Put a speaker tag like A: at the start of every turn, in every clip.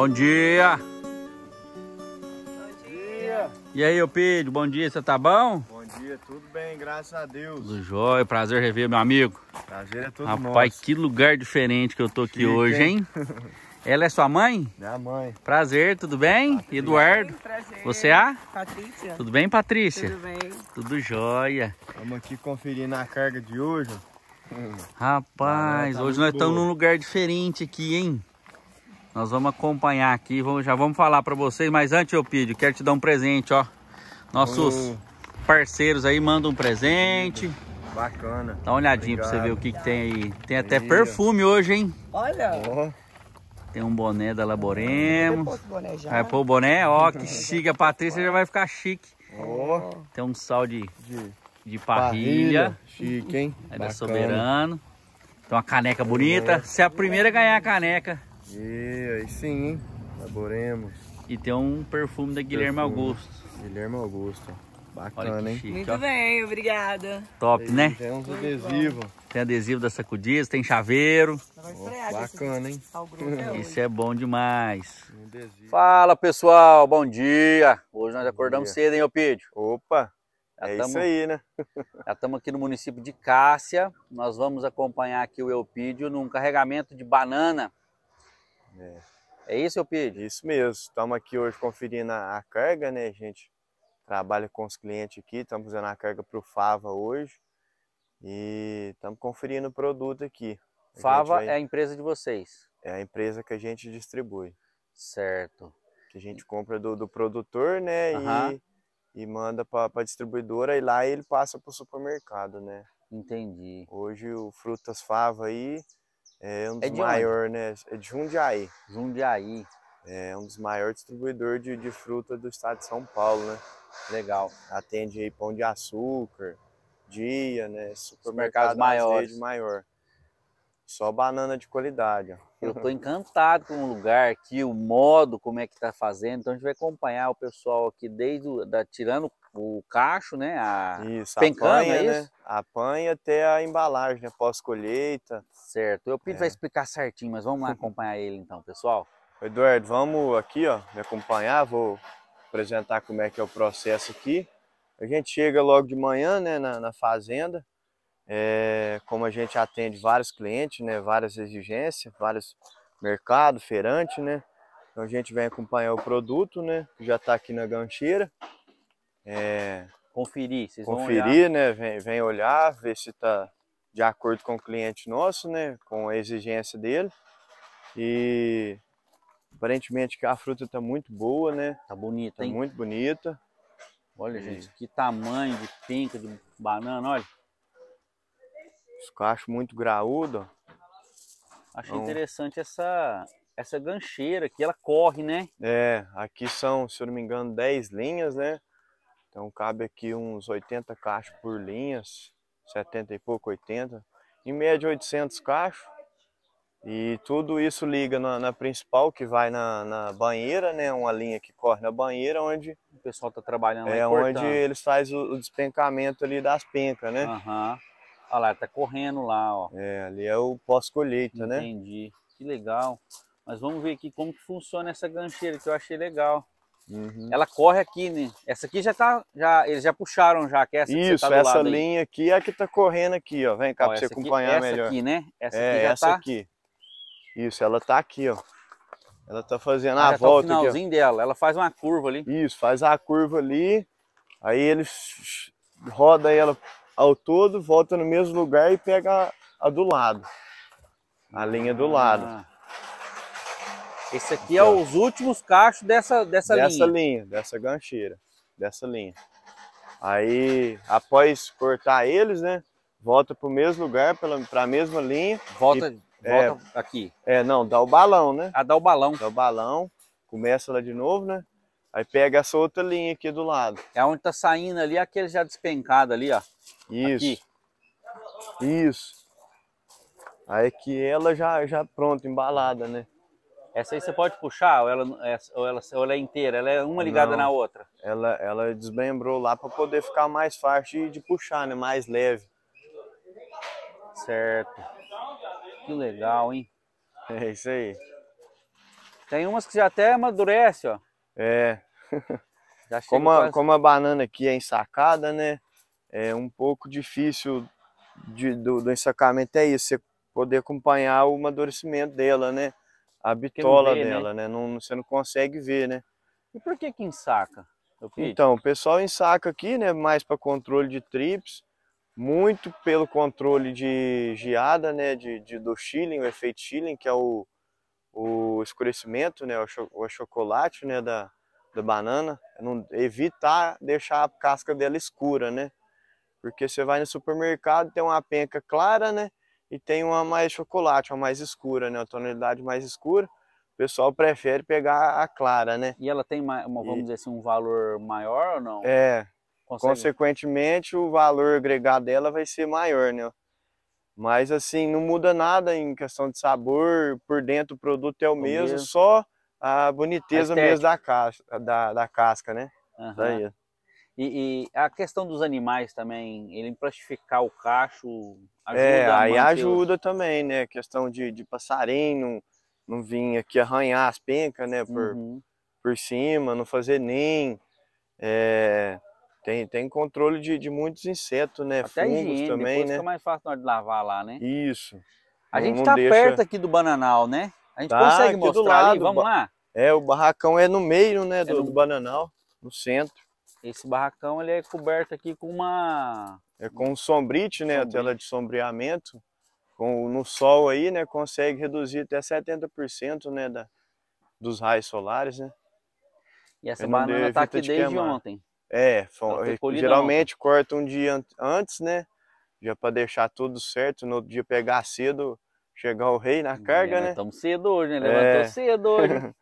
A: Bom dia.
B: Bom dia.
A: E aí, meu bom dia, você tá bom?
B: Bom dia, tudo bem, graças a Deus. Tudo
A: jóia, prazer rever, meu amigo. Prazer é todo Rapaz, nosso. Rapaz, que lugar diferente que eu tô aqui Chique, hoje, hein? Ela é sua mãe? Minha mãe. Prazer, tudo bem? Patrícia. Tá Eduardo. Prazer. Você é? A? Patrícia. Tudo bem, Patrícia? Tudo bem. Tudo jóia. Estamos aqui conferindo a carga de hoje. Rapaz, ah, tá hoje nós estamos num lugar diferente aqui, hein? Nós vamos acompanhar aqui, vamos, já vamos falar para vocês, mas antes eu pedi, quero te dar um presente, ó.
B: Nossos hum.
A: parceiros aí mandam um presente. Bacana. Dá uma olhadinha para você ver o que, que, tem aí. Tem até perfume hoje, hein? Olha. Oh. Tem um boné da Laboremos. Boné Vai pôr o boné, ó, que chique. A Patrícia já vai ficar chique. Oh. Tem um sal de, de, parrilha. parrilha. Chique, hein? Aí Bacana. da Soberano. Tem uma caneca bonita. Você é a primeira a ganhar a caneca. E aí sim, hein? Laboremos. E tem um perfume da Guilherme perfume. Augusto. Guilherme Augusto. Bacana, hein? Muito ó. bem, obrigada. Top, né? Tem uns adesivos. Tem adesivo da Sacudiz, tem chaveiro. Oh, bacana, hein? Tá né, isso é bom demais. Fala, pessoal. Bom dia. Hoje nós bom acordamos dia. cedo, hein, Opídio? Opa. Já é tamo, isso aí, né? já estamos aqui no município de Cássia. Nós vamos acompanhar aqui o Eupídio num carregamento de banana é, é isso, seu
B: Pedro? É isso mesmo. Estamos aqui hoje conferindo a, carga, né? A gente trabalha com os clientes aqui. Estamos fazendo a carga para o Fava hoje. E estamos conferindo o produto aqui. A Fava vai... é a empresa de vocês? É a empresa que a gente distribui. Certo. Que a gente compra do, do produtor, né? E, e manda para a distribuidora e lá ele passa para o supermercado, né? Entendi. Hoje o Frutas Fava aí é um é dos é maiores, né? É de Jundiaí. Jundiaí. É um dos maiores distribuidores de, de fruta do estado de São Paulo, né? Legal. Atende aí pão de açúcar, dia, né? Supermercado maiores.
A: maior. Só banana de qualidade. Ó. Eu estou encantado com o lugar aqui, o modo como é que está fazendo. Então a gente vai acompanhar o pessoal aqui desde o, da, tirando o cacho, né? A isso, pencana, apanha, é né, isso? Né? Apanha até a embalagem, né? pós-colheita. Certo. Eu pedi é. vai explicar certinho, mas vamos lá acompanhar ele
B: então, pessoal. Eduardo, vamos aqui, ó, me acompanhar, vou apresentar como é que é o processo aqui. A gente chega logo de manhã, né, na, na fazenda. É, como a gente atende vários clientes, né, várias exigências, vários mercados, feirante, né. Então a gente vem acompanhar o produto, né, que já está aqui na gancheira é, conferir. Vocês conferir, né? Vem, vem olhar, ver se está de acordo com o cliente nosso, né? Com a exigência dele. E aparentemente a fruta está muito boa, né? Tá bonita, tá hein? muito bonita.
A: Olha, e... gente, que tamanho de penca de banana, olha.
B: Os cachos muito graúdos.
A: Achei então... interessante essa, essa gancheira que ela corre, né?
B: É, aqui são, se eu não me engano, 10 linhas, né? Então cabe aqui uns 80 cachos por linhas, 70 e pouco, 80. Em média 800 cachos. E tudo isso liga na, na principal que vai na, na, banheira, né? Uma linha que corre na banheira, onde o pessoal está trabalhando. É onde eles fazem o, o, despencamento ali das pencas, né? Aham. Uhum. Olha
A: lá, tá correndo lá, ó. É, ali é o pós-colheita, né? Entendi. Que legal. Mas vamos ver aqui como que funciona essa gancheira que eu achei legal. Uhum. Ela corre aqui, né? Essa aqui já tá, já, eles já puxaram já, que é essa tá Isso, que tá essa linha
B: aí. aqui é a que tá correndo aqui, ó. Vem cá ó, pra você aqui, acompanhar essa melhor. Essa aqui, né? Essa é, aqui já essa tá... aqui. Isso, ela tá aqui, ó. Ela tá fazendo ah, a tá volta tá o finalzinho aqui, dela, ela faz uma curva ali. Isso, faz a curva ali, aí ele roda ela ao todo, volta no mesmo lugar e pega a, a do lado. A linha do ah. lado. Esse aqui então, é os últimos cachos dessa, dessa, dessa linha. Dessa linha, dessa gancheira, dessa linha. Aí, após cortar eles, né? Volta para o mesmo lugar, para a mesma linha. Volta, e, volta é, aqui. É, não, dá o balão, né? Ah, dá o balão. Dá o balão, começa lá de novo, né? Aí pega essa outra linha aqui do
A: lado. É onde tá saindo ali, aquele já despencado ali, ó. Isso. Aqui. Isso. Aí que ela já, já pronta, embalada, né? Essa aí você pode puxar ou ela, é, ou ela, ou ela é inteira? Ela é uma ligada Não, na outra?
B: Ela, ela desmembrou lá para poder ficar mais fácil de, de puxar, né? Mais leve.
A: Certo. Que legal, hein? É isso aí. Tem umas que já até amadurece, ó.
B: É. como, a, quase... como a banana aqui é ensacada, né? É um pouco difícil de, do, do ensacamento é isso, você poder acompanhar o amadurecimento dela, né? a bitola vê, né? dela, né? né? Não, você não consegue ver, né?
A: E por que que ensaca? Então,
B: o pessoal ensaca aqui, né? Mais para controle de trips, muito pelo controle de geada, né? De, de do chilling, o efeito chilling, que é o, o escurecimento, né? O, cho, o chocolate, né? Da, da banana, não, evitar deixar a casca dela escura, né? Porque você vai no supermercado, tem uma penca clara, né? e tem uma mais chocolate, uma mais escura, né? Uma tonalidade mais escura.
A: O pessoal prefere pegar a clara, né? E ela tem, uma, vamos e... dizer assim, um valor maior ou não? É.
B: Consegue? Consequentemente, o valor agregado dela vai ser maior, né? Mas assim, não muda nada em questão de sabor, por dentro o produto é o, o mesmo, mesmo, só
A: a boniteza a mesmo da, casca, da, da casca, né? Uhum. Daí. E, e, a questão dos animais também, ele plastificar o cacho ajuda É, aí ajuda
B: também, né? A questão de, de passarinho não, não vir aqui arranhar as pencas, né? Por, uhum. por cima, não fazer nem. É, tem, tem controle de, de muitos insetos, né? Até Fungos higiene, também, né? fica mais
A: fácil na hora de lavar lá, né?
B: Isso. A então não, gente tá deixa... perto aqui
A: do Bananal, né? A gente tá, consegue mostrar lado, ali, vamos lá?
B: É, o barracão é no meio, né, é do, é no... do Bananal, no centro. Esse barracão ele é coberto aqui com uma... É com um sombrite, né? Sombrite. A tela de sombreamento. Com, no sol aí, né? Consegue reduzir até 70% né, da, dos raios solares, né?
A: E essa Mas banana está aqui de desde queimar. ontem.
B: É, tá geralmente ontem. corta um dia antes, né? Já para deixar tudo certo, no outro dia pegar cedo, chegar o rei na carga, é, né? Estamos cedo hoje, né? Levantou é. cedo hoje.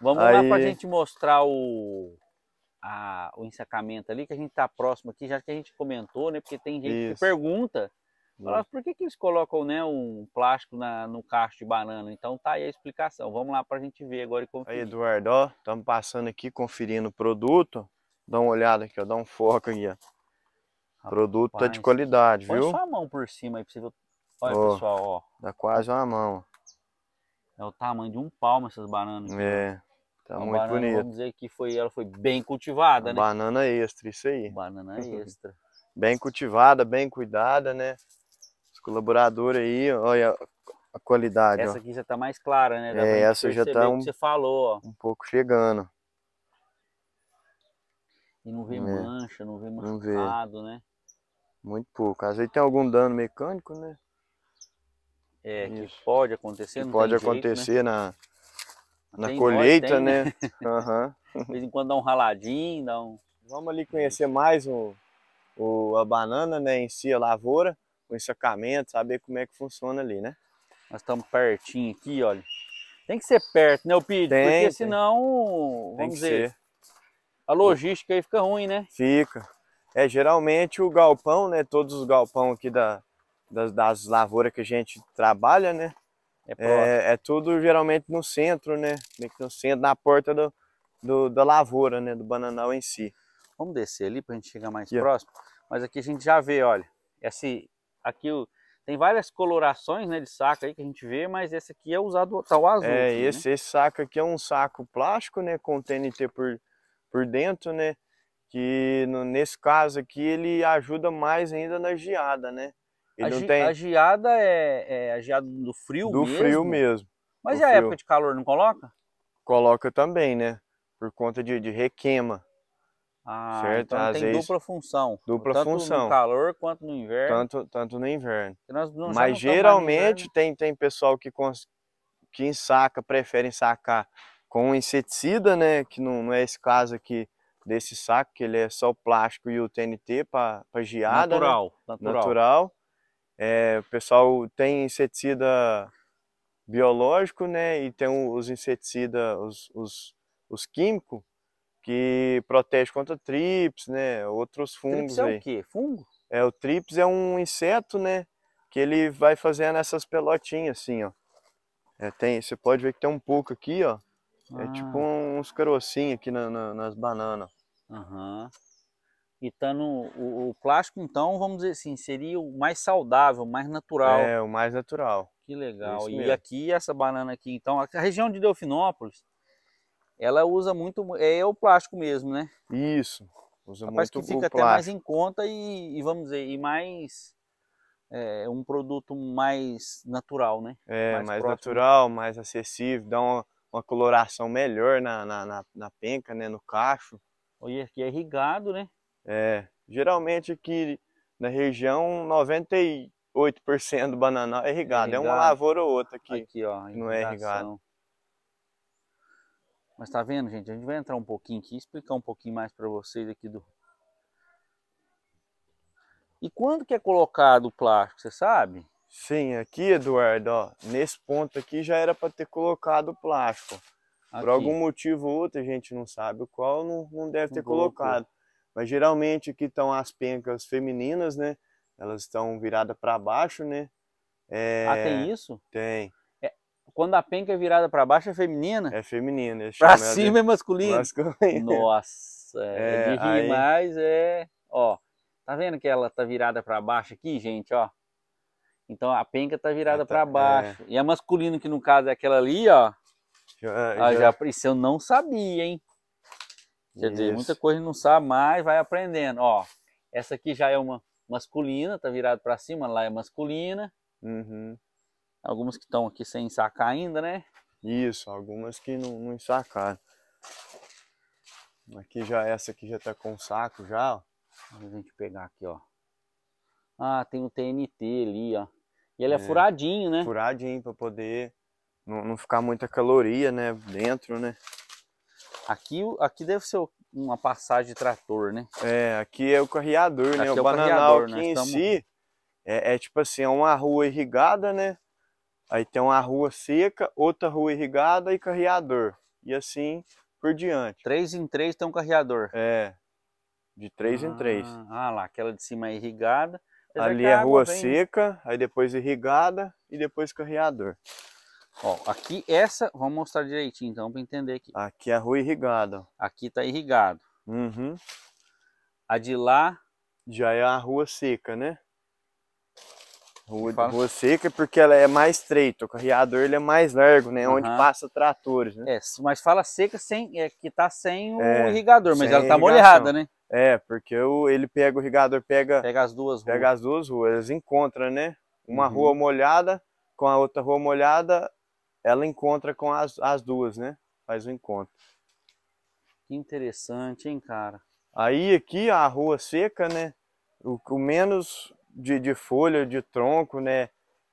B: Vamos aí... lá para a gente
A: mostrar o a, o ensacamento ali, que a gente está próximo aqui, já que a gente comentou, né? Porque tem gente Isso. que pergunta, fala, por que, que eles colocam né, um plástico na, no cacho de banana? Então tá aí a explicação. Vamos lá para a gente ver agora e conferir. Aí,
B: Eduardo, ó, estamos passando aqui conferindo o produto. Dá uma olhada aqui, ó, dá um foco aqui, ó. Rapaz, produto tá de qualidade, põe viu? Põe
A: só a mão por cima aí pra você ver. Olha, pessoal, ó. Dá quase uma mão. É o tamanho de um palmo essas bananas. É. Tá uma muito banana, bonito. Vamos dizer que foi, ela foi bem cultivada, né?
B: Banana extra, isso aí. Banana extra. bem cultivada, bem cuidada, né? Os colaboradores aí, olha a qualidade. Essa ó.
A: aqui já tá mais clara, né? Dá é, essa já tá um, você falou, ó.
B: um pouco chegando. E não vê é. mancha, não vê machucado, né? Muito pouco. Às vezes tem algum dano
A: mecânico, né? É, Isso. que pode acontecer. Que pode né? acontecer né?
B: na na tem colheita, voz, né?
A: Uhum. De vez em quando dá um raladinho, dá um...
B: Vamos ali conhecer mais o, o, a banana, né, em si, a lavoura, o ensacamento, saber como é que funciona ali, né? Nós estamos pertinho aqui, olha. Tem que ser perto, né, o Tem. Porque tem.
A: senão, vamos dizer, ser. a logística aí fica ruim, né?
B: Fica. É, geralmente o galpão, né, todos os galpão aqui da, das, das lavouras que a gente trabalha, né, é, é, é, tudo geralmente no centro, né? No centro, na porta do, do, da lavoura, né? Do bananal em si.
A: Vamos descer ali para a gente chegar mais próximo. Mas aqui a gente já vê, olha. Esse, aqui tem várias colorações né, de saco aí que a gente vê, mas esse aqui é usado tá o azul. É, aqui, né? esse,
B: né? esse saco aqui é um saco plástico, né? Com TNT por, por dentro, né? Que no, nesse caso aqui ele ajuda mais ainda na geada, né? Ele a, não tem... a
A: geada é, é, a geada do frio do mesmo? Do frio
B: mesmo. Mas e é a frio. época
A: de calor não coloca?
B: Coloca também, né? Por conta de, de requeima.
A: Ah, certo? então Às tem vezes... dupla função. Dupla tanto função. Tanto no calor quanto no inverno. Tanto,
B: tanto no inverno. Mas geralmente tem, tem pessoal que, cons... que ensaca, prefere ensacar com inseticida, né? Que não, não é esse caso aqui desse saco, que ele é só o plástico e o TNT para geada. Natural, né? natural. Natural. É, o pessoal tem inseticida biológico, né? E tem os inseticida, os, os, os químicos, que protege contra trips, né? Outros fungos. Trips é aí. o quê? Fungo? É, o trips é um inseto, né? Que ele vai fazendo essas pelotinhas assim, ó. É, tem, você pode ver que tem um pouco
A: aqui, ó. Ah. É tipo ah. uns carocinhos aqui na, na, nas bananas. Aham. Uhum. E estando o, o, plástico, então, vamos dizer assim, seria o mais saudável, o mais natural. É, o mais natural. Que legal. e aqui, essa banana aqui, então, a região de Delfinópolis, ela usa muito, é, é o plástico mesmo, né? Isso. Usa Rapaz, muito que fica até mais em conta e, e vamos dizer, e mais é, um produto mais natural, né? É, mais, mais natural,
B: mais acessível, dá uma, uma coloração melhor na, na, na, na penca, né? No cacho. E aqui é irrigado, né? É, geralmente aqui na região, 98% do bananal é irrigado. É, é uma lavoura ou outra aqui, aqui ó, não é irrigado.
A: Mas tá vendo, gente? A gente vai entrar um pouquinho aqui e explicar um pouquinho mais para vocês aqui do... E quando que é colocado o plástico, você
B: sabe? Sim, aqui, Eduardo, ó, nesse ponto aqui já era para ter colocado o plástico. Aqui. Por algum motivo ou outro, a gente não sabe o qual, não, não deve ter um colocado. Mas geralmente aqui estão as pencas femininas, né? Elas estão viradas para
A: baixo, né? É... Ah, tem isso? Tem. É, quando a penca é virada para baixo é feminina? É feminina. Para cima de... é masculino. Nossa, é, é de rir aí... mais é... Ó, tá vendo que ela tá virada para baixo aqui, gente, ó? Então a penca tá virada tá, para é. baixo. É. E a masculina, que no caso é aquela ali, ó. Já, ah, já... Ah, já, Isso eu não sabia, hein? Quer dizer, muita coisa não sabe mais, vai aprendendo. Ó, essa aqui já é uma masculina, tá virado para cima, lá é masculina. Uhum. Algumas que estão aqui sem sacar ainda, né? Isso,
B: algumas que não, não sacaram. Aqui já, essa aqui já tá com
A: saco já, ó. a gente pegar aqui, ó. Ah, tem o TNT ali, ó. E ele é, é furadinho, né? Furadinho para poder
B: não, não ficar muita caloria, né? Dentro, né? Aqui, aqui deve ser uma passagem de trator, né? É, aqui é o carreador, né? aqui né? É o, o bananal aqui né? em estamos... si é, é, tipo assim, é uma rua irrigada, né? Aí tem uma rua seca, outra rua irrigada e
A: carreador. E assim por diante. Três em três tem um carreador. É, de três ah, em três. Ah, ah lá, aquela de cima é irrigada. É Ali é rua vem... seca, aí depois irrigada e depois carreador. Ó, aqui essa, vamos mostrar direitinho então para entender aqui. Aqui é a rua irrigada. Aqui tá irrigado. Uhum. A de lá já é a rua seca, né?
B: Rua, rua seca é porque ela é mais estreita, o carreador ele é mais largo, né? Uhum. Onde passa tratores, né?
A: É, mas fala seca sem, é que tá sem o é, irrigador, mas ela está tá molhada, né?
B: É, porque o, ele pega o irrigador, pega, pega as duas ruas. Pega as duas ruas, eles encontram, né? Uma uhum. rua molhada com a outra rua molhada, ela encontra com as, as duas, né? Faz o um encontro. Que interessante, hein, cara? Aí aqui a rua seca, né? O, o menos de, de folha, de tronco, né?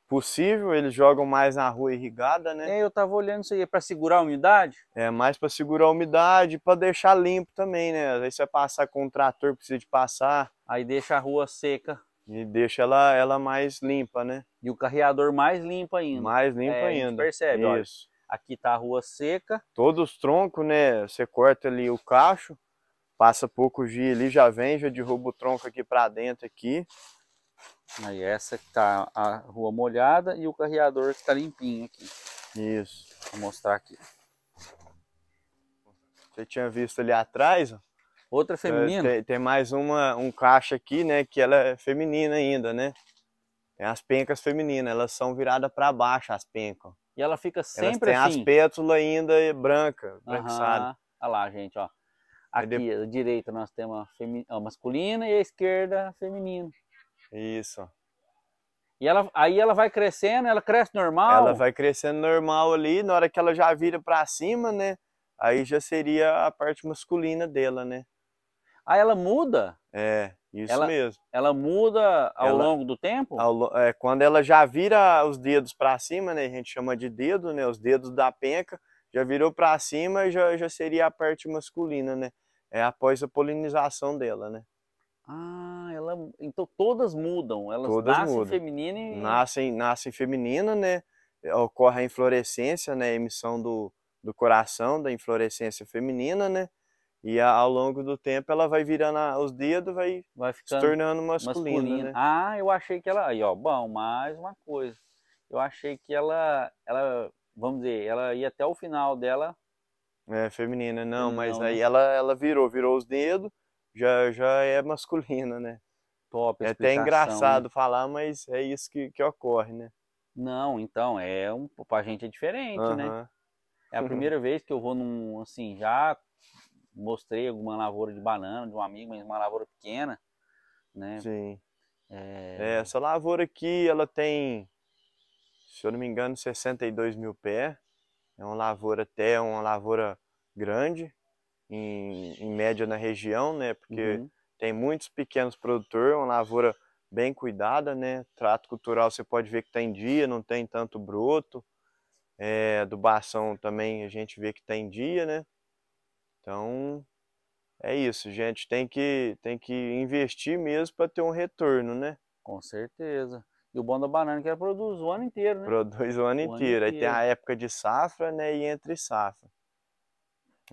B: possível, eles jogam mais na rua irrigada, né? É, eu tava olhando isso aí, é para segurar a umidade? É, mais para segurar a umidade, para deixar limpo também, né? Às vezes você passar com um trator, precisa de passar. Aí deixa a rua seca. E deixa ela, ela mais limpa, né? E o carreador mais limpo ainda. Mais limpo é, ainda. percebe, Isso. Olha, aqui tá a rua
A: seca.
B: Todos os troncos, né? Você corta ali o cacho, passa pouco dias ali, já vem, já derruba o tronco aqui para dentro aqui. Aí essa que tá
A: a rua molhada e o carreador que tá limpinho aqui. Isso. Vou mostrar aqui. Você tinha visto ali atrás, ó. Outra é é, feminina?
B: Tem, tem, mais uma, um caixa aqui, né? Que ela é feminina ainda, né? Tem as pencas femininas, elas são viradas para baixo, as pencas.
A: E ela fica sempre elas assim? tem as pétulas ainda branca, branquiçada. Uhum. Olha lá, gente, ó. Aqui, de... a direita nós temos a, femi... a masculina e a esquerda a feminina. Isso. E ela, aí ela vai crescendo, ela cresce normal? Ela vai crescendo normal ali, na hora que ela já
B: vira para cima, né? Aí já seria a parte masculina dela, né? Ah, ela muda? É, isso ela, mesmo. Ela muda ao ela, longo do tempo? Ao, é, quando ela já vira os dedos para cima, né? A gente chama de dedo, né? Os dedos da penca já virou para cima, já, já seria a parte masculina, né? É após a polinização
A: dela, né? Ah, ela, então todas mudam, elas todas nascem mudam. feminina e...
B: Nascem, nascem feminina, né? Ocorre a inflorescência, né? A emissão do, do coração da inflorescência feminina, né? E a, ao longo do tempo ela vai virando os dedos, vai,
A: vai ficando se tornando masculina. masculina. Né? né? Ah, eu achei que ela. Aí, ó, bom, mais uma coisa. Eu achei que ela, ela, vamos dizer, ela ia até o final dela.
B: É, feminina, não, não mas não. Né? aí ela,
A: ela virou, virou
B: os dedos, já, já é masculina, né? Top, é até engraçado né? falar, mas é isso que,
A: que ocorre, né? Não, então, é um, pra gente é diferente, uh -huh. né? É a primeira vez que eu vou num, assim, já mostrei alguma lavoura de banana de um amigo, mas uma lavoura pequena, né? Sim. É... é essa lavoura aqui, ela
B: tem, se eu não me engano, 62 mil pé. É uma lavoura até é uma lavoura grande, em, em média na região, né? Porque uhum. tem muitos pequenos produtores, é uma lavoura bem cuidada, né? Trato cultural você pode ver que tem em dia, não tem tanto broto. É, adubação também a gente vê que tem em dia, né? Então, é isso, gente. Tem que, tem que investir mesmo para ter um retorno, né? Com
A: certeza. E o bom da banana é que ela produz o ano inteiro, né?
B: Produz o ano, o inteiro. ano inteiro. Aí tem a época de safra, né? E entre safra.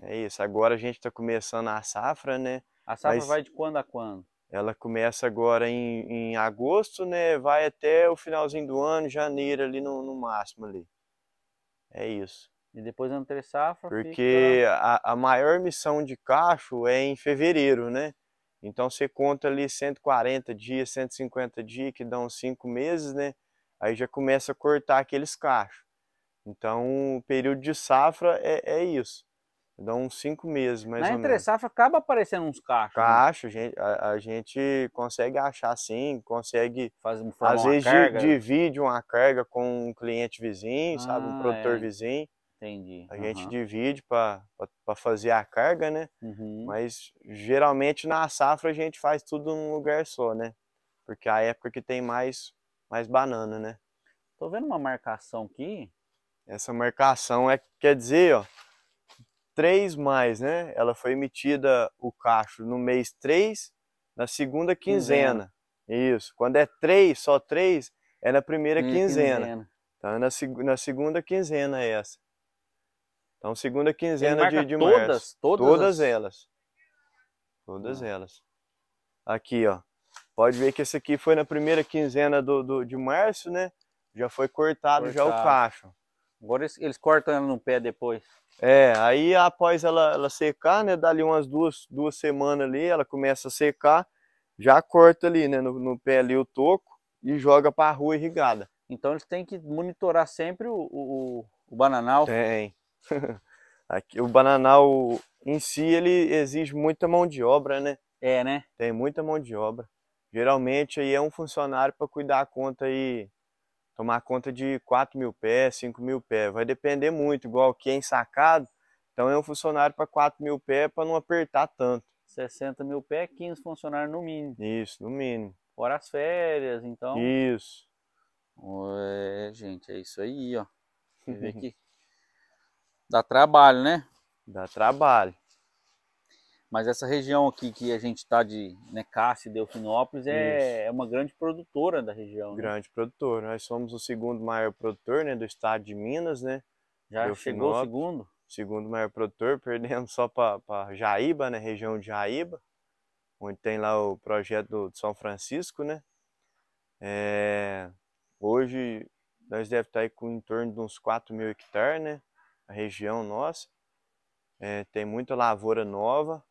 B: É isso. Agora a gente está começando a safra, né? A safra Mas vai de
A: quando a quando?
B: Ela começa agora em, em agosto, né? Vai até o finalzinho do ano, janeiro ali no, no máximo ali. É isso. E depois entre
A: safra. Porque fica...
B: a, a maior missão de cacho é em fevereiro, né? Então você conta ali 140 dias, 150 dias, que dão 5 meses, né? Aí já começa a cortar aqueles cachos. Então o período de safra é, é isso. Dá uns 5 meses, mais Na ou menos. entre-safra
A: acaba aparecendo uns cachos.
B: Né? Cacho, né? a, a, gente consegue achar sim, consegue. Faz, às vezes divide uma carga com um cliente vizinho, ah, sabe? Um ah, produtor é. vizinho. Entendi. A uhum. gente divide para fazer a carga, né? Uhum. Mas geralmente na safra a gente faz tudo num lugar só, né? Porque é a época que tem mais, mais banana, né? Tô vendo uma marcação aqui. Essa marcação é quer dizer, ó, 3 mais, né? Ela foi emitida o cacho no mês 3, na segunda quinzena. quinzena. Isso. Quando é 3, só 3, é na primeira quinzena. quinzena. Então, é na, na segunda quinzena é essa. Então, segunda quinzena de, de todas, março. Todas, todas elas. Todas ah. elas. Aqui, ó. Pode ver que esse aqui foi na primeira quinzena do, do de março, né? Já foi cortado, cortado. já o cacho.
A: Agora eles, eles cortam ela no pé depois.
B: É, aí após ela, ela secar, né? Dali umas duas, duas semanas ali, ela começa a secar, já corta ali, né? No, no pé ali o toco e joga para a rua irrigada. Então eles têm que monitorar sempre o, o, o bananal. Tem, Aqui, o bananal em si, ele exige muita mão de obra, né? É, né? Tem muita mão de obra. Geralmente aí é um funcionário para cuidar a conta aí, tomar conta de 4 mil pés, 5 mil pés. Vai depender muito, igual que é ensacado, então é um funcionário para 4 mil pés para não apertar tanto. 60 mil pés,
A: 15 funcionários no mínimo. Isso, no mínimo. Fora as férias, então. Isso. Ué, gente, é isso aí, ó. Você vê que Dá trabalho, né? Dá trabalho. Mas essa região aqui que a gente está de né, e Delfinópolis é, é, uma grande produtora da região. Né? Grande produtora.
B: Nós somos o segundo maior produtor né, do estado de Minas, né? Já chegou o segundo? Segundo maior produtor, perdendo só para Jaíba, né? Região de Jaíba, onde tem lá o projeto de São Francisco, né? É, hoje nós deve estar tá com em torno de uns 4 mil hectares, né? a região nossa. É, tem muita lavoura nova.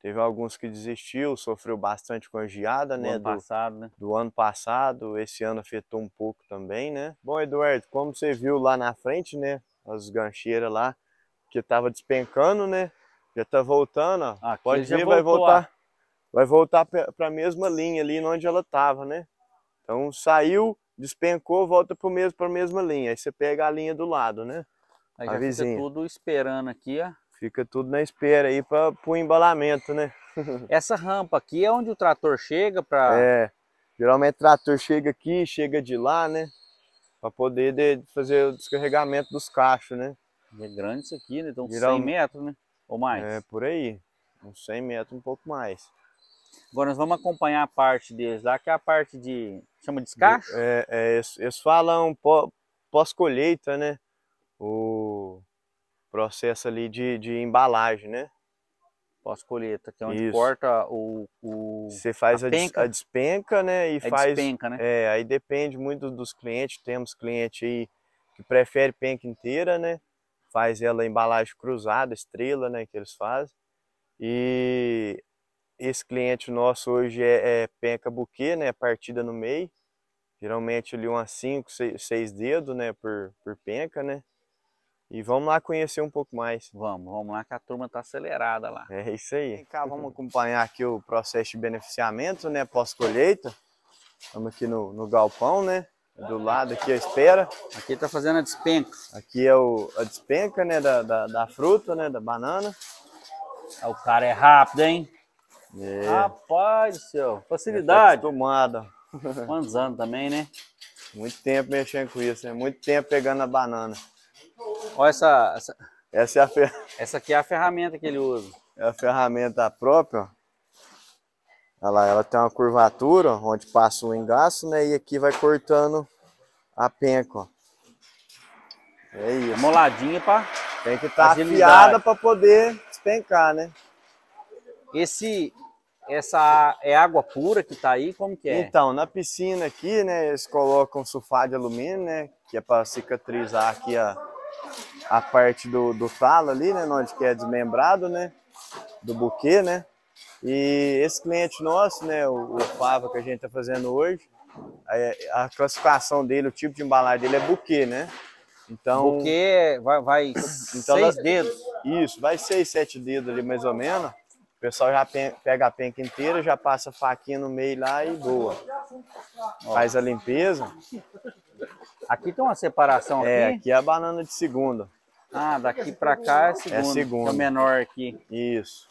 B: Teve alguns que desistiu, sofreu bastante com a geada, do né? Ano do, passado, né? Do ano passado, esse ano afetou um pouco também, né? Bom, Eduardo, como você viu lá na frente, né? As gancheiras lá, que tava despencando, né? Já tá voltando, ó. Aqui Pode ver, vai voltar. Ó. Vai voltar para a mesma linha ali onde ela tava, né? Então saiu, despencou, volta para mesmo, a mesma linha. Aí você pega a linha do lado, né? Aí a já vizinha. fica tudo esperando aqui, ó. Fica tudo na espera aí para o embalamento, né? Essa rampa aqui é onde o trator chega para... É, geralmente o trator chega aqui, chega de lá, né? Para poder de, fazer o descarregamento dos cachos, né? é grande isso
A: aqui, né? Então Geral... 100 metros, né? Ou mais. É, por aí. Uns 100 metros, um pouco mais. Agora nós vamos acompanhar a parte deles lá, que é a parte de... Chama de descacho? De, é, é,
B: eles, eles falam pós-colheita, né? o processo ali de, de embalagem, né? Pós-colheita, que é onde Isso.
A: corta o,
B: Você faz a, a, penca. a despenca, né? E é faz. Despenca, né? É, aí depende muito dos clientes. Temos cliente aí que prefere penca inteira, né? Faz ela embalagem cruzada, estrela, né? Que eles fazem. E esse cliente nosso hoje é, é penca buquê, né? Partida no meio. Geralmente ali umas 5, 6 dedos, né? Por, por penca, né? E vamos lá conhecer um pouco mais. Vamos, vamos lá que a turma está acelerada lá. É isso aí. Vem cá, vamos acompanhar aqui o processo de beneficiamento, né, pós-colheita. Estamos aqui no, no galpão, né, do lado aqui a espera. Aqui está fazendo a despenca. Aqui é o, a despenca, né, da, da,
A: da fruta, né, da banana. Ah, o cara é rápido, hein? É. Rapaz do céu, tá facilidade. Tomada. Quantos anos também, né?
B: Muito tempo mexendo com isso, né? Muito tempo pegando a banana.
A: Olha essa, essa... Essa, é a fer... essa aqui é a ferramenta que ele usa.
B: É a ferramenta própria. Olha lá, ela tem uma curvatura, onde passa o engaço, né? E aqui vai cortando a penca, ó. É isso. É moladinha para Tem que estar tá afiada para poder despencar, né? Esse, essa é água pura que está aí? Como que é? Então, na piscina aqui, né, eles colocam sulfato de alumínio, né, que é para cicatrizar aqui a, a parte do, do talo ali, né? Onde que é desmembrado, né? Do buquê, né? E esse cliente nosso, né? O, o fava que a gente tá fazendo hoje, a, a, classificação dele, o tipo de embalagem dele é buquê, né? Então... Buquê é, vai, vai então, seis dedos. Isso, vai seis, sete dedos ali mais ou menos. O pessoal já pega a penca inteira, já passa a faquinha no meio lá e boa. Faz a limpeza.
A: Aqui tem uma separação é, aqui. É, aqui é a banana de segunda. Ah, é daqui para cá é segundo. É segundo. É, é o menor aqui. Isso.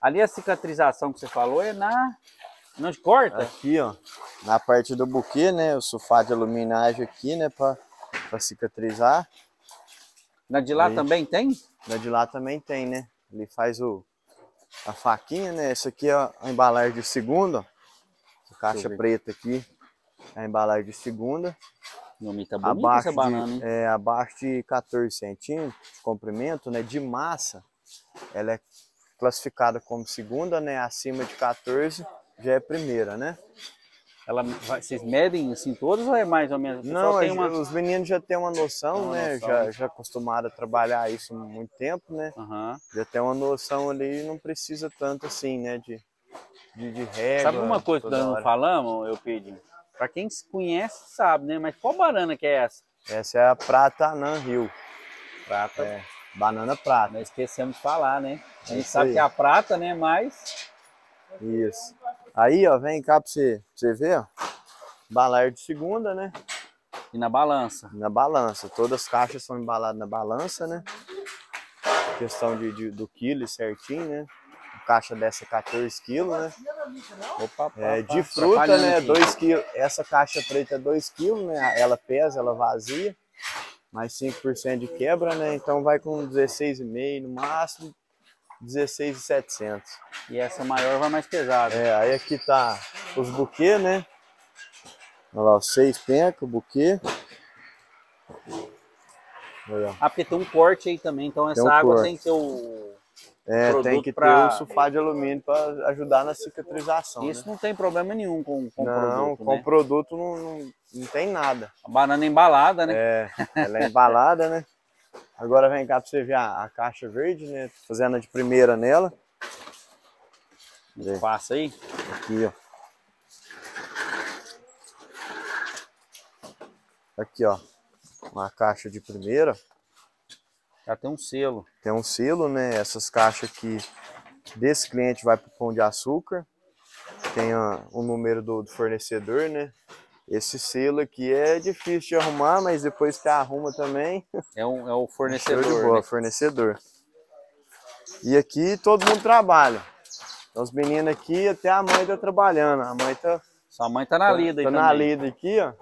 A: Ali a cicatrização que você falou é na... Não corta?
B: Aqui, ó. Na parte do buquê, né? O sulfato de aluminagem aqui, né? Para cicatrizar. Na de lá Aí. também tem? Na de lá também tem, né? Ele faz o, a faquinha, né? Essa aqui é a embalagem de segunda. Caixa preta aqui. é A embalagem de segunda. Nome tá abaixo essa banana, de, é, abaixo de 14 centímetros de comprimento, né? De massa, ela é classificada como segunda, né? Acima de 14 já é primeira, né? Ela, vocês medem assim todas ou é mais ou menos? Não, uma... os meninos já têm uma noção, uma né? Noção. Já, já acostumaram a trabalhar isso há muito tempo, né? Uhum. Já tem uma noção ali não precisa tanto assim, né? De, de, de regra. Sabe uma coisa que nós não
A: falamos, eu pedi? Para quem se conhece, sabe, né? Mas qual banana que é essa?
B: Essa é a Prata Nan Rio. Prata. É, banana
A: prata. Nós esquecemos de falar, né? A gente Isso sabe aí. que é a prata, né? Mas.
B: Isso. Aí, ó, vem cá pra você, pra você ver, ó. Balar de segunda, né? E na balança. Na balança. Todas as caixas são embaladas na balança, né? Questão de, de do quilo certinho, né? caixa dessa 14 quilos, né? Opa, é, de fruta, né? 2 quilos. Essa caixa preta é 2 quilos, né? Ela pesa, ela vazia. Mais 5% de quebra, né? Então vai com 16,5 no máximo. 16,700. E essa maior vai mais pesada. É,
A: aí aqui tá os buquê, né?
B: Olha lá, os seis penca, o buquê.
A: Ah, porque tem um corte aí também, então essa um água corte. tem
B: que ter o é, tem que pra... ter o sulfato de alumínio para ajudar na cicatrização. Isso né? não
A: tem problema nenhum com, o não, produto. Não, com né?
B: produto não, não, não, tem nada. A banana embalada, né? É, ela é embalada, né? Agora vem cá para você ver a, a, caixa verde, né? Fazendo de primeira nela. Passa aí. Aqui, ó. Aqui, ó. Uma caixa de primeira. Já tem um selo. Tem um selo, né? Essas caixas aqui desse cliente vai pro Pão de Açúcar. Tem o número do, do, fornecedor, né? Esse selo aqui é difícil de arrumar, mas depois que arruma também... É, um, é o fornecedor, Show de boa, né? fornecedor. E aqui todo mundo trabalha. Então, os meninos aqui, até a mãe tá trabalhando. A mãe tá... Sua mãe tá na tá, lida tá, aí Tá na lida aqui, ó.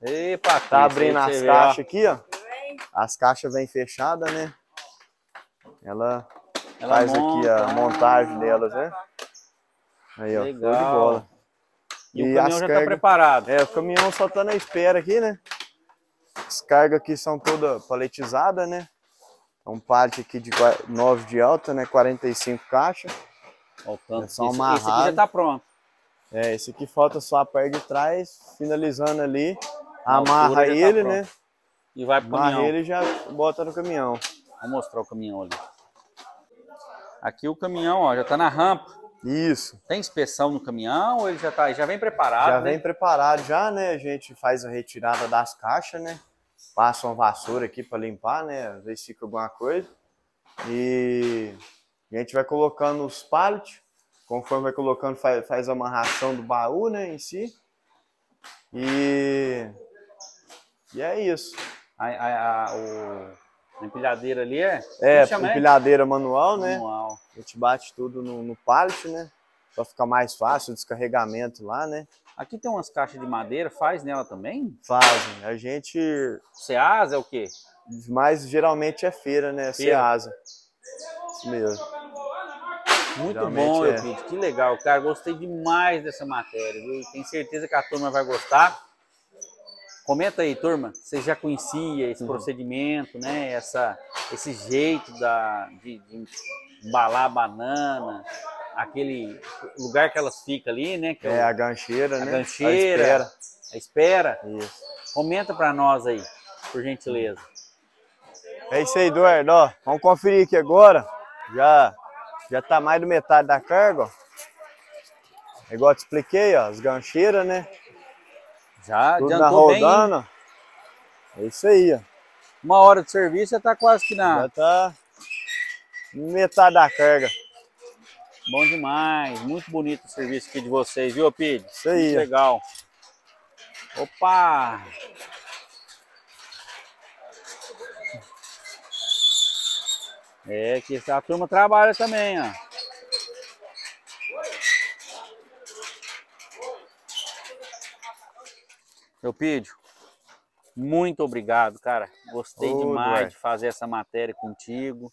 A: Epa, tá abrindo as caixas aqui,
B: ó. As caixas vêm fechadas, né? Ela, Ela faz monta, aqui a montagem delas, né? Aí, ó, Legal. de bola. E, e o caminhão já está preparado. É, o caminhão só está na espera aqui, né? As cargas aqui são toda paletizadas, né? É um pallet aqui de 9 de alta, né? 45 caixas. Faltando. É só amarrado. Esse, esse aqui já tá pronto. É, esse aqui falta só a parte de trás, finalizando ali.
A: A amarra tá ele, tá né? e vai pro Marreira caminhão. ele
B: já bota no caminhão. Vou mostrar o caminhão ali.
A: Aqui o caminhão, ó, já tá na rampa. Isso. Tem inspeção no caminhão ou ele já tá, já vem preparado? Já né? vem
B: preparado já, né? A gente faz a retirada das caixas, né? Passa uma vassoura aqui para limpar, né? ver se fica alguma coisa. E a gente vai colocando os pallets, conforme vai colocando, faz, faz a amarração do baú, né, em si. E, e é isso a, a, a, o, a empilhadeira ali é? É, chama, é? empilhadeira manual, né? Manual. A gente bate tudo no, no pallet, né? Para ficar mais fácil o descarregamento lá, né? Aqui tem umas caixas de madeira, faz nela também? Fazem. Né? A gente. Ceasa é o quê? Mas geralmente é feira, né? Ceasa.
A: Isso mesmo. Muito geralmente bom, é. Que legal, cara. Gostei demais dessa matéria. Viu? Tenho certeza que a turma vai gostar. Comenta aí, turma, você já conhecia esse uhum. procedimento, né? Essa, esse jeito da, de, de embalar a banana, aquele lugar que elas ficam ali, né? é, é o, a gancheira, a né? Gancheira, a espera. A espera. Isso. Comenta para nós aí, por gentileza.
B: É isso aí, Eduardo. Ó, vamos conferir aqui agora. Já, já tá mais do metade da carga, ó. É igual eu te expliquei, ó, as gancheiras, né? Já Tudo adiantou na rodana.
A: Bem... É isso aí, ó. Uma hora de serviço já tá quase que na... Já tá metade da carga. Bom demais, muito bonito o serviço aqui de vocês, viu, Pedro? Isso aí. Muito legal. Opa! É, que a turma trabalha também, ó. Eupídio, muito obrigado, cara. Gostei oh, demais boy. de fazer essa matéria contigo.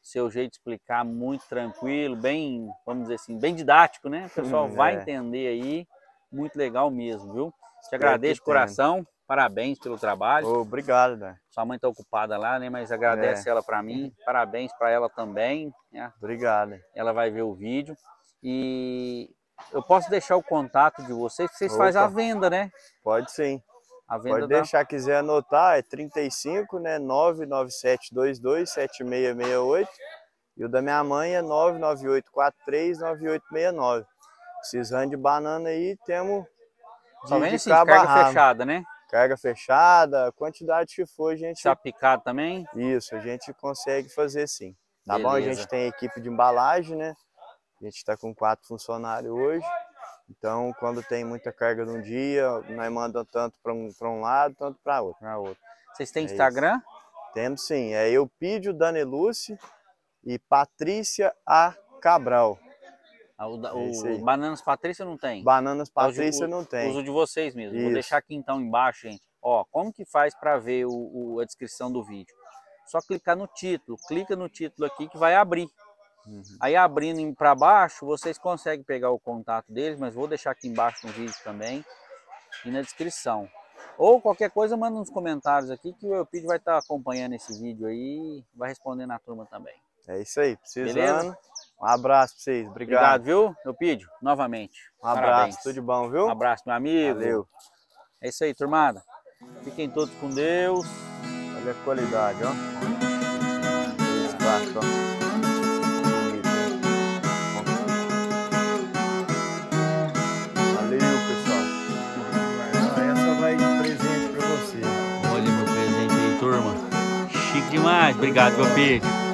A: Seu jeito de explicar muito tranquilo, bem, vamos dizer assim, bem didático, né? O pessoal hum, vai é. entender aí. Muito legal mesmo, viu? Te agradeço de coração. Parabéns pelo trabalho. Oh, obrigado, né? Sua mãe está ocupada lá, né? Mas agradece é. ela para mim. Parabéns para ela também. Né? Obrigado. Ela vai ver o vídeo. E eu posso deixar o contato de vocês, vocês Opa. fazem a venda, né? Pode sim. A venda Pode deixar,
B: da... quiser anotar, é 35, né? 997227668. E o da minha mãe é 998439869. Precisando de banana aí, temos
A: de, Somente de assim, carga fechada, né? Carga
B: fechada, quantidade que for, a gente... Sapicado também? Isso, a gente consegue fazer sim. Tá Beleza. bom? A gente tem a equipe de embalagem, né? A gente está com quatro funcionários hoje. Então, quando tem muita carga num dia, nós mandamos tanto para um, um lado, tanto para outro. Pra outro. Vocês têm é Instagram? Isso. Temos sim. É Pídio, Daneluce e Patrícia A. Cabral. Ah, o, é o
A: Bananas Patrícia não tem? Bananas Patrícia não tem. Uso de vocês mesmo. Isso. Vou deixar aqui então embaixo, gente. Ó, como que faz para ver o, o, a descrição do vídeo? Só clicar no título. Clica no título aqui que vai abrir. Uhum. Aí abrindo para baixo, vocês conseguem pegar o contato deles, mas vou deixar aqui embaixo no vídeo também e na descrição. Ou qualquer coisa, manda nos comentários aqui que o Eupide vai estar tá acompanhando esse vídeo aí vai respondendo na turma também. É isso aí, precisando. Beleza? Um abraço pra vocês, obrigado. Obrigado, viu, Eupídio? Novamente. Um abraço, Parabéns. tudo de bom, viu? Um abraço, meu amigo. Valeu. É isso aí, turmada. Fiquem todos com Deus. Olha a qualidade, ó. Esse braço, ó. Obrigado, meu beijo.